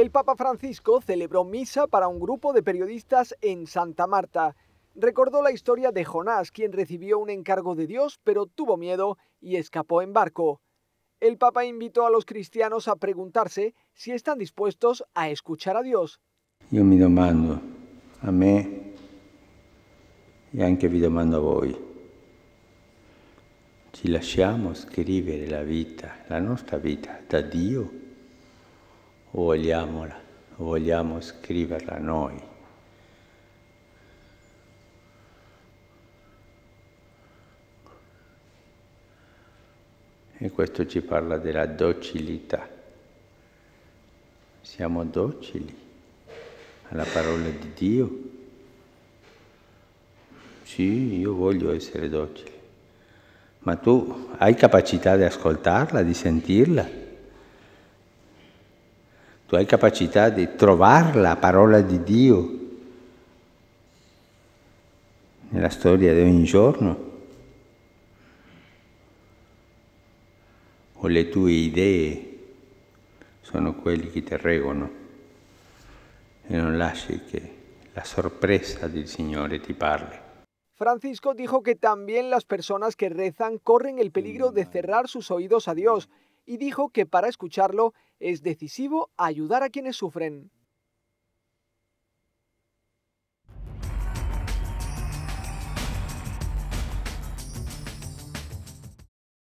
El Papa Francisco celebró misa para un grupo de periodistas en Santa Marta. Recordó la historia de Jonás, quien recibió un encargo de Dios, pero tuvo miedo y escapó en barco. El Papa invitó a los cristianos a preguntarse si están dispuestos a escuchar a Dios. Yo me domando a mí y anche vi domando a voi. si lasciamo scrivere la vita, la nostra vita, da Dio vogliamola, vogliamo scriverla noi. E questo ci parla della docilità. Siamo docili alla parola di Dio. Sì, io voglio essere docile, ma tu hai capacità di ascoltarla, di sentirla? tu hai capacità di trovare la parola di Dio nella storia di un giorno? O le tue idee sono quelle che te regono e non lasci che la sorpresa del Signore ti parli? Francisco dijo que también las personas que rezan corren el peligro de cerrar sus oídos a Dios y dijo que para escucharlo es decisivo ayudar a quienes sufren.